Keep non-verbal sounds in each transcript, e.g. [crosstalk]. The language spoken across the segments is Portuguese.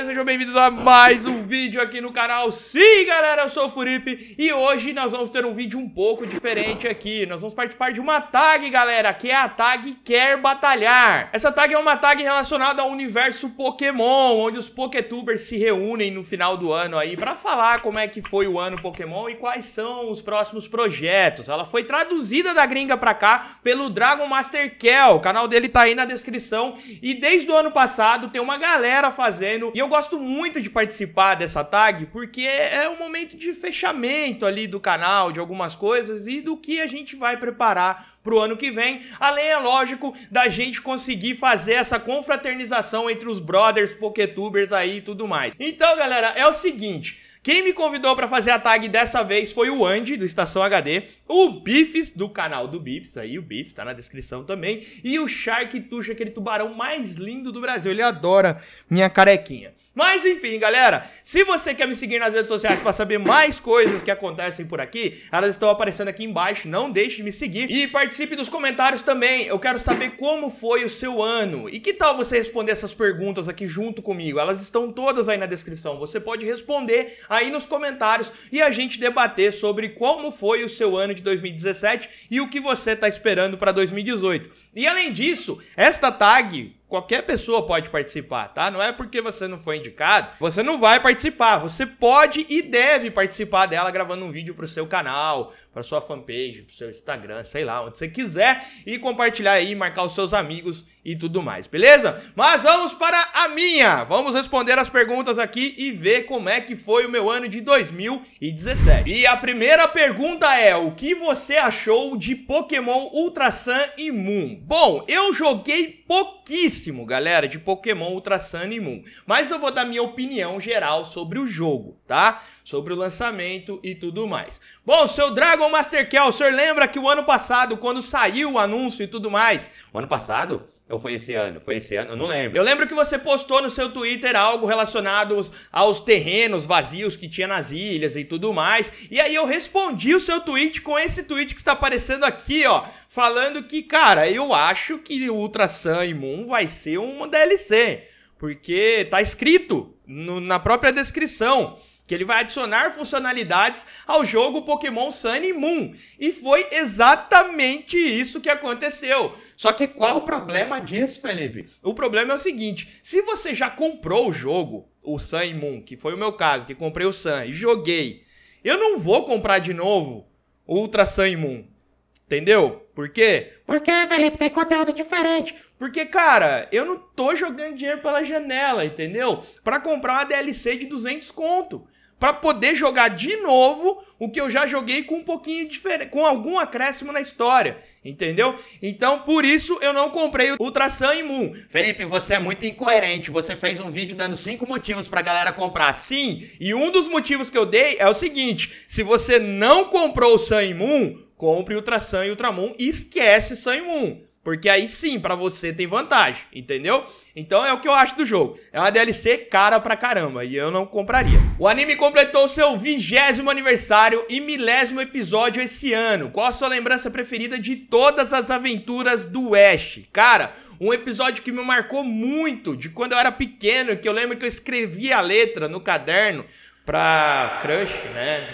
beleza? Sejam bem-vindos a mais um vídeo aqui no canal. Sim, galera, eu sou o Furipe e hoje nós vamos ter um vídeo um pouco diferente aqui. Nós vamos participar de uma tag, galera, que é a tag Quer Batalhar. Essa tag é uma tag relacionada ao universo Pokémon, onde os Poketubers se reúnem no final do ano aí para falar como é que foi o ano Pokémon e quais são os próximos projetos. Ela foi traduzida da gringa pra cá pelo Dragon Master Kel. O canal dele tá aí na descrição e desde o ano passado tem uma galera fazendo e eu eu gosto muito de participar dessa tag porque é um momento de fechamento ali do canal, de algumas coisas e do que a gente vai preparar pro ano que vem. Além, é lógico, da gente conseguir fazer essa confraternização entre os brothers, poketubers aí e tudo mais. Então, galera, é o seguinte, quem me convidou para fazer a tag dessa vez foi o Andy, do Estação HD, o Bifes, do canal do Bifes, aí o Bifes tá na descrição também, e o Shark Tuxa, aquele tubarão mais lindo do Brasil, ele adora minha carequinha. Mas enfim, galera, se você quer me seguir nas redes sociais para saber mais coisas que acontecem por aqui, elas estão aparecendo aqui embaixo, não deixe de me seguir e participe dos comentários também. Eu quero saber como foi o seu ano. E que tal você responder essas perguntas aqui junto comigo? Elas estão todas aí na descrição. Você pode responder aí nos comentários e a gente debater sobre como foi o seu ano de 2017 e o que você está esperando para 2018. E além disso, esta tag qualquer pessoa pode participar, tá? Não é porque você não foi indicado, você não vai participar. Você pode e deve participar dela gravando um vídeo pro seu canal, pra sua fanpage, pro seu Instagram, sei lá, onde você quiser e compartilhar aí, marcar os seus amigos e tudo mais, beleza? Mas vamos para a minha. Vamos responder as perguntas aqui e ver como é que foi o meu ano de 2017. E a primeira pergunta é: o que você achou de Pokémon Ultra Sun e Moon? Bom, eu joguei pouquíssimo, galera, de Pokémon Ultra Sun e Moon, mas eu vou dar minha opinião geral sobre o jogo, tá? Sobre o lançamento e tudo mais. Bom, seu Dragon Master Kell, o senhor lembra que o ano passado, quando saiu o anúncio e tudo mais, o ano passado ou foi esse ano? Foi esse ano? Eu não lembro. Eu lembro que você postou no seu Twitter algo relacionado aos terrenos vazios que tinha nas ilhas e tudo mais. E aí eu respondi o seu tweet com esse tweet que está aparecendo aqui, ó. Falando que, cara, eu acho que Ultra Sun e Moon vai ser uma DLC. Porque tá escrito no, na própria descrição que ele vai adicionar funcionalidades ao jogo Pokémon Sun e Moon. E foi exatamente isso que aconteceu. Só que qual o problema disso, Felipe? O problema é o seguinte: se você já comprou o jogo, o Sun e Moon, que foi o meu caso, que comprei o Sun e joguei, eu não vou comprar de novo Ultra Sun e Moon. Entendeu? Por quê? Porque, Felipe, tem conteúdo diferente. Porque, cara, eu não tô jogando dinheiro pela janela, entendeu? Para comprar uma DLC de 200 conto para poder jogar de novo o que eu já joguei com um pouquinho diferente, com algum acréscimo na história, entendeu? Então, por isso eu não comprei o Ultra Sun Felipe, você é muito incoerente. Você fez um vídeo dando cinco motivos pra galera comprar. Sim, e um dos motivos que eu dei é o seguinte: se você não comprou o Sun imun compre Ultra Sun e Ultramon e esquece Sun imun porque aí sim, para você tem vantagem, entendeu? Então é o que eu acho do jogo. É uma DLC cara pra caramba e eu não compraria. O anime completou seu vigésimo aniversário e milésimo episódio esse ano. Qual a sua lembrança preferida de todas as aventuras do Ash? Cara, um episódio que me marcou muito de quando eu era pequeno, que eu lembro que eu escrevi a letra no caderno pra crush, né?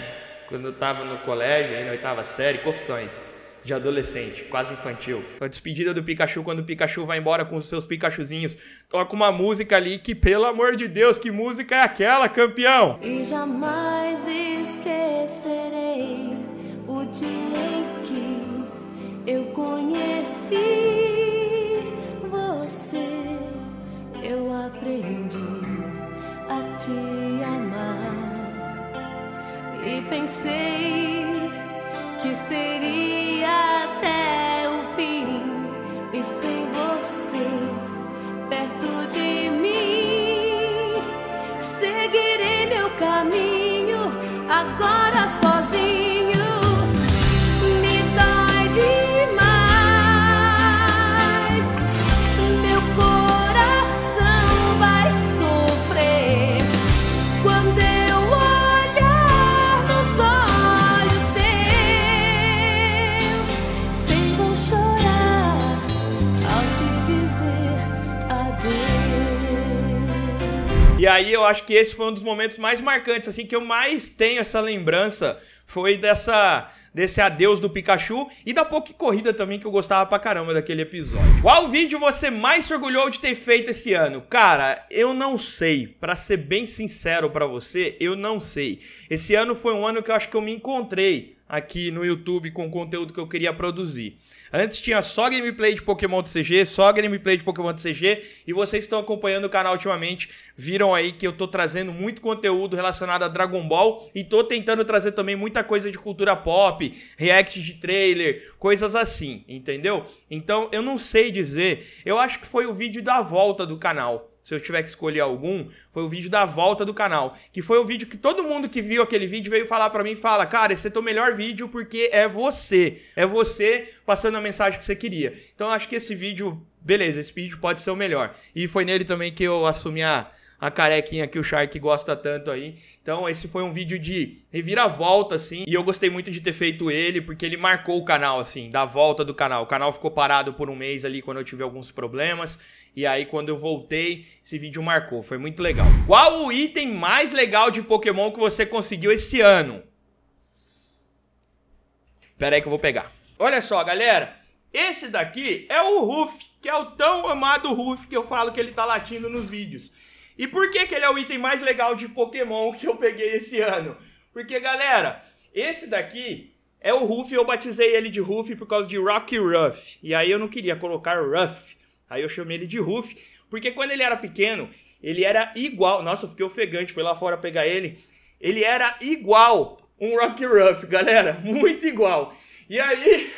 Quando eu tava no colégio, aí na oitava série, confissões de adolescente, quase infantil. A despedida do Pikachu quando o Pikachu vai embora com os seus Pikachuzinhos. Toca uma música ali que, pelo amor de Deus, que música é aquela, campeão? E jamais esquecerei o dia em que eu conheci você. Eu aprendi a te amar e pensei que seria E aí eu acho que esse foi um dos momentos mais marcantes, assim, que eu mais tenho essa lembrança. Foi dessa desse adeus do Pikachu e da pouca corrida também que eu gostava pra caramba daquele episódio. Qual vídeo você mais se orgulhou de ter feito esse ano? Cara, eu não sei. Para ser bem sincero para você, eu não sei. Esse ano foi um ano que eu acho que eu me encontrei aqui no YouTube com o conteúdo que eu queria produzir. Antes tinha só gameplay de Pokémon do CG, só gameplay de Pokémon do CG, e vocês que estão acompanhando o canal ultimamente viram aí que eu tô trazendo muito conteúdo relacionado a Dragon Ball e tô tentando trazer também muita coisa de cultura pop, react de trailer, coisas assim, entendeu? Então eu não sei dizer, eu acho que foi o vídeo da volta do canal se eu tiver que escolher algum, foi o vídeo da volta do canal, que foi o vídeo que todo mundo que viu aquele vídeo veio falar para mim, fala, cara, esse é teu melhor vídeo porque é você, é você passando a mensagem que você queria. Então acho que esse vídeo, beleza, esse vídeo pode ser o melhor. E foi nele também que eu assumi a a carequinha que o Shark gosta tanto aí. Então, esse foi um vídeo de reviravolta, assim, e eu gostei muito de ter feito ele, porque ele marcou o canal, assim, da volta do canal. O canal ficou parado por um mês ali quando eu tive alguns problemas, e aí quando eu voltei, esse vídeo marcou. Foi muito legal. Qual o item mais legal de Pokémon que você conseguiu esse ano? Pera aí que eu vou pegar. Olha só, galera. Esse daqui é o Ruff, que é o tão amado Ruff que eu falo que ele tá latindo nos vídeos. E por que, que ele é o item mais legal de Pokémon que eu peguei esse ano? Porque, galera, esse daqui é o Ruff, eu batizei ele de Ruff por causa de Rocky Ruff. E aí eu não queria colocar Ruff, aí eu chamei ele de Ruff, porque quando ele era pequeno, ele era igual... Nossa, eu fiquei ofegante, fui lá fora pegar ele. Ele era igual um Rocky Ruff, galera, [laughs] muito igual. E aí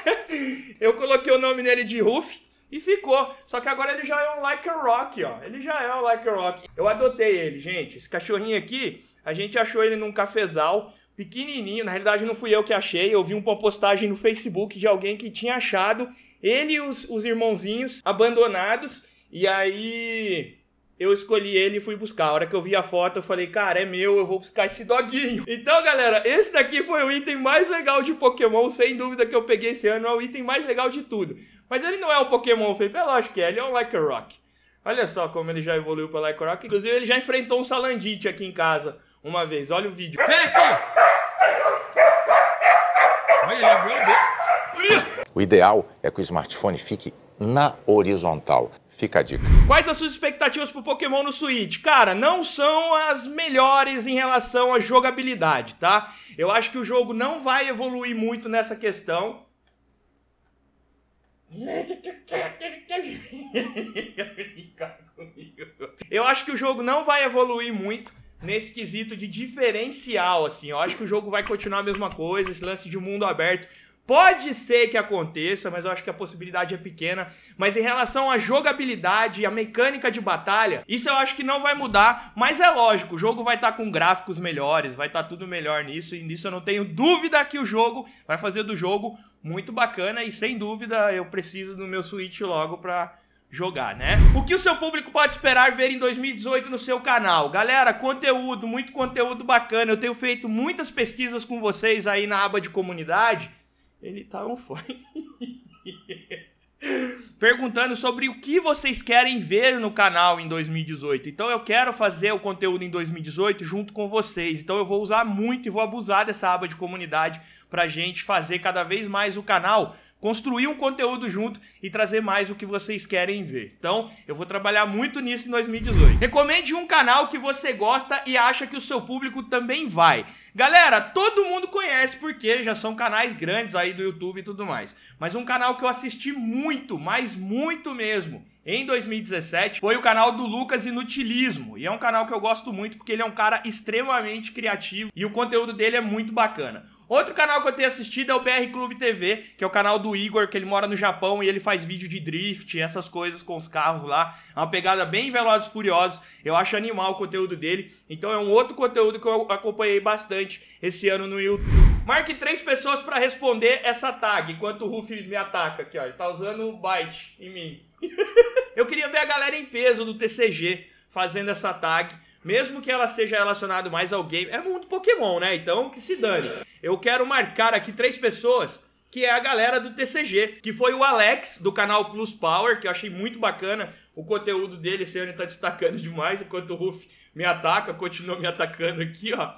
[laughs] eu coloquei o nome nele de Ruff, e ficou. Só que agora ele já é um Like a Rock, ó. Ele já é um Like a Rock. Eu adotei ele, gente. Esse cachorrinho aqui, a gente achou ele num cafezal pequenininho. Na realidade, não fui eu que achei. Eu vi uma postagem no Facebook de alguém que tinha achado ele e os, os irmãozinhos abandonados. E aí eu escolhi ele e fui buscar. A hora que eu vi a foto, eu falei, cara, é meu, eu vou buscar esse doguinho. [laughs] Então, galera, esse daqui foi o item mais legal de Pokémon, sem dúvida que eu peguei esse ano, é o item mais legal de tudo. Mas ele não é um Pokémon, Felipe, é lógico que é, ele é um Rock. Olha só como ele já evoluiu pra Rock. Inclusive, ele já enfrentou um Salandite aqui em casa uma vez. Olha o vídeo. Vem aqui! Olha, ele abriu o O ideal é que o smartphone fique na horizontal. Fica a dica. Quais as suas expectativas pro Pokémon no Switch? Cara, não são as melhores em relação à jogabilidade, tá? Eu acho que o jogo não vai evoluir muito nessa questão. Eu acho que o jogo não vai evoluir muito nesse quesito de diferencial, assim. Eu acho que o jogo vai continuar a mesma coisa, esse lance de mundo aberto. Pode ser que aconteça, mas eu acho que a possibilidade é pequena. Mas em relação à jogabilidade e à mecânica de batalha, isso eu acho que não vai mudar. Mas é lógico, o jogo vai estar tá com gráficos melhores, vai estar tá tudo melhor nisso. E nisso eu não tenho dúvida que o jogo vai fazer do jogo muito bacana. E sem dúvida eu preciso do meu Switch logo para jogar, né? O que o seu público pode esperar ver em 2018 no seu canal? Galera, conteúdo, muito conteúdo bacana. Eu tenho feito muitas pesquisas com vocês aí na aba de comunidade. Ele tá on fire. [laughs] Perguntando sobre o que vocês querem ver no canal em 2018. Então eu quero fazer o conteúdo em 2018 junto com vocês. Então eu vou usar muito e vou abusar dessa aba de comunidade pra gente fazer cada vez mais o canal construir um conteúdo junto e trazer mais o que vocês querem ver. Então, eu vou trabalhar muito nisso em 2018. Recomende um canal que você gosta e acha que o seu público também vai. Galera, todo mundo conhece porque já são canais grandes aí do YouTube e tudo mais. Mas um canal que eu assisti muito, mas muito mesmo, em 2017 foi o canal do Lucas Inutilismo. E é um canal que eu gosto muito porque ele é um cara extremamente criativo e o conteúdo dele é muito bacana. Outro canal que eu tenho assistido é o BR Clube TV, que é o canal do Igor, que ele mora no Japão e ele faz vídeo de drift, essas coisas com os carros lá. É uma pegada bem velozes e furiosos. Eu acho animal o conteúdo dele. Então é um outro conteúdo que eu acompanhei bastante esse ano no YouTube. Marque três pessoas para responder essa tag, enquanto o Ruffy me ataca aqui, ó. Ele tá usando o bite em mim. [laughs] Eu queria ver a galera em peso do TCG fazendo essa tag. Mesmo que ela seja relacionada mais ao game. É muito Pokémon, né? Então que se dane. Eu quero marcar aqui três pessoas que é a galera do TCG, que foi o Alex, do canal Plus Power, que eu achei muito bacana o conteúdo dele, esse ano tá destacando [laughs] demais, enquanto o Ruf me ataca, continua me atacando aqui, ó.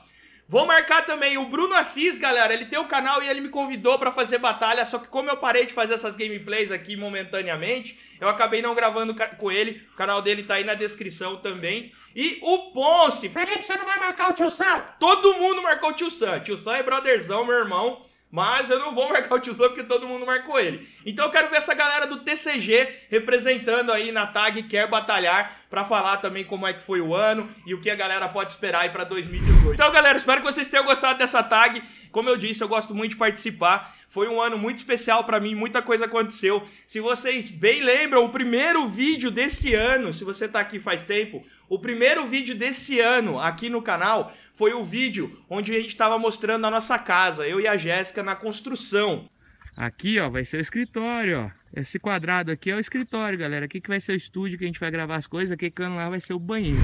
Vou marcar também o Bruno Assis, galera. Ele tem o um canal e ele me convidou para fazer batalha. Só que como eu parei de fazer essas gameplays aqui momentaneamente, eu acabei não gravando com ele. O canal dele tá aí na descrição também. E o Ponce. Felipe, você não vai marcar o tio Sam? Todo mundo marcou o tio Sam. Tio Sam é brotherzão, meu irmão. Mas eu não vou marcar o Tiozão porque todo mundo marcou ele. Então eu quero ver essa galera do TCG representando aí na tag Quer Batalhar para falar também como é que foi o ano e o que a galera pode esperar aí para 2018. Então galera, espero que vocês tenham gostado dessa tag. Como eu disse, eu gosto muito de participar. Foi um ano muito especial para mim, muita coisa aconteceu. Se vocês bem lembram, o primeiro vídeo desse ano, se você tá aqui faz tempo, o primeiro vídeo desse ano aqui no canal foi o vídeo onde a gente tava mostrando a nossa casa, eu e a Jéssica na construção. Aqui, ó, vai ser o escritório, ó. Esse quadrado aqui é o escritório, galera. Aqui que vai ser o estúdio que a gente vai gravar as coisas. aqui cano lá vai ser o banheiro.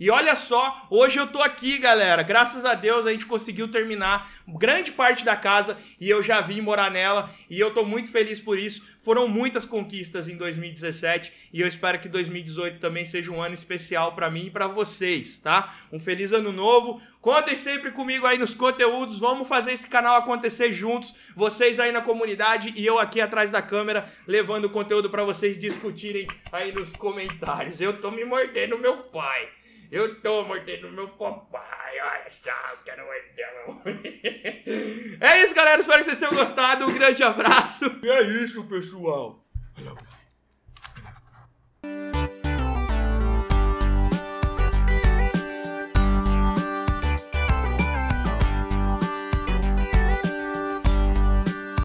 E olha só, hoje eu tô aqui, galera. Graças a Deus a gente conseguiu terminar grande parte da casa e eu já vim morar nela e eu tô muito feliz por isso. Foram muitas conquistas em 2017 e eu espero que 2018 também seja um ano especial para mim e para vocês, tá? Um feliz ano novo. Contem sempre comigo aí nos conteúdos. Vamos fazer esse canal acontecer juntos, vocês aí na comunidade e eu aqui atrás da câmera levando conteúdo para vocês discutirem aí nos comentários. Eu tô me mordendo, meu pai. Eu tô mordendo meu papai, olha só, quero meu. [laughs] É isso, galera. Espero que vocês tenham gostado. Um grande abraço. E é isso, pessoal. Olha você.